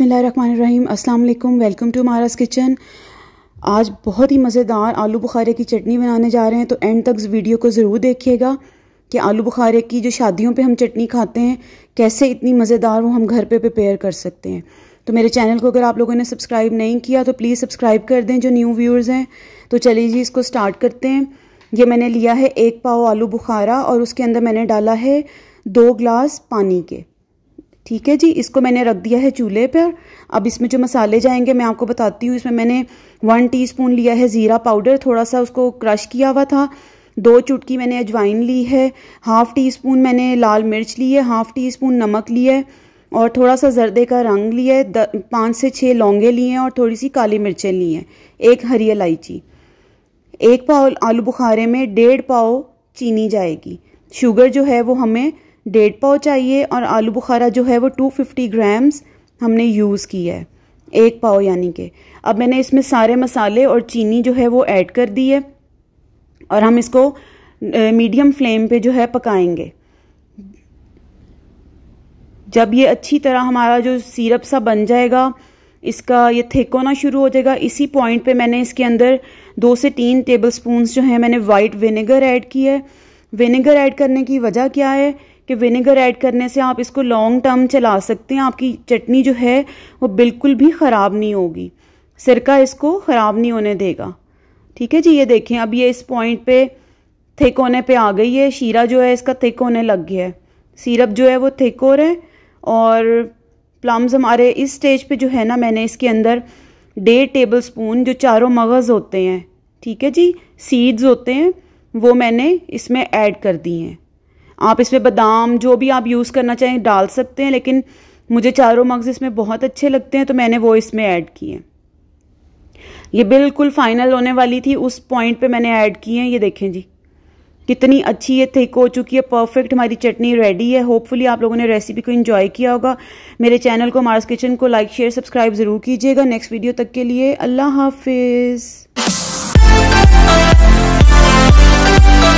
बसमीम अस्सलाम वालेकुम वेलकम टू महाराज किचन आज बहुत ही मज़ेदार आलू बुखारे की चटनी बनाने जा रहे हैं तो एंड तक वीडियो को ज़रूर देखिएगा कि आलू बुखारे की जो शादियों पे हम चटनी खाते हैं कैसे इतनी मज़ेदार वो हम घर पे प्रिपेयर कर सकते हैं तो मेरे चैनल को अगर आप लोगों ने सब्सक्राइब नहीं किया तो प्लीज़ सब्सक्राइब कर दें जो न्यू व्यूअर्स हैं तो चलिए जी इसको स्टार्ट करते हैं ये मैंने लिया है एक पाव आलू बुखारा और उसके अंदर मैंने डाला है दो ग्लास पानी के ठीक है जी इसको मैंने रख दिया है चूल्हे पर अब इसमें जो मसाले जाएंगे मैं आपको बताती हूँ इसमें मैंने वन टीस्पून लिया है ज़ीरा पाउडर थोड़ा सा उसको क्रश किया हुआ था दो चुटकी मैंने अजवाइन ली है हाफ़ टी स्पून मैंने लाल मिर्च ली है हाफ़ टी स्पून नमक लिया है और थोड़ा सा जर्दे का रंग लिया है पाँच से छः लौंगे लिए हैं और थोड़ी सी काली मिर्चें ली हैं एक हरी इलायची एक पाव आलू बुखारे में डेढ़ पाव चीनी जाएगी शुगर जो है वो हमें डेढ़ पाव चाहिए और आलू बुखारा जो है वो 250 ग्राम्स हमने यूज़ किया है एक पाव यानी कि अब मैंने इसमें सारे मसाले और चीनी जो है वो ऐड कर दी है और हम इसको मीडियम फ्लेम पे जो है पकाएंगे जब ये अच्छी तरह हमारा जो सिरप सा बन जाएगा इसका ये थिक होना शुरू हो जाएगा इसी पॉइंट पे मैंने इसके अंदर दो से तीन टेबल स्पून जो है मैंने वाइट विनेगर ऐड किया है विनेगर ऐड करने की वजह क्या है कि विनेगर ऐड करने से आप इसको लॉन्ग टर्म चला सकते हैं आपकी चटनी जो है वो बिल्कुल भी ख़राब नहीं होगी सिरका इसको ख़राब नहीं होने देगा ठीक है जी ये देखें अब ये इस पॉइंट पे थिक होने पे आ गई है शीरा जो है इसका थिक होने लग गया है सिरप जो है वो थिक हो रहा है और प्लम्स हमारे इस स्टेज पे जो है ना मैंने इसके अंदर डेढ़ टेबल स्पून जो चारों मगज़ होते हैं ठीक है जी सीड्स होते हैं वो मैंने इसमें ऐड कर दिए हैं आप इसमें बादाम जो भी आप यूज़ करना चाहें डाल सकते हैं लेकिन मुझे चारों मग्स इसमें बहुत अच्छे लगते हैं तो मैंने वो इसमें ऐड किए ये बिल्कुल फाइनल होने वाली थी उस पॉइंट पे मैंने ऐड किए हैं ये देखें जी कितनी अच्छी ये थिक हो चुकी है परफेक्ट हमारी चटनी रेडी है होपफुली आप लोगों ने रेसिपी को इन्जॉय किया होगा मेरे चैनल को मार्स किचन को लाइक शेयर सब्सक्राइब ज़रूर कीजिएगा नेक्स्ट वीडियो तक के लिए अल्लाह हाफिज़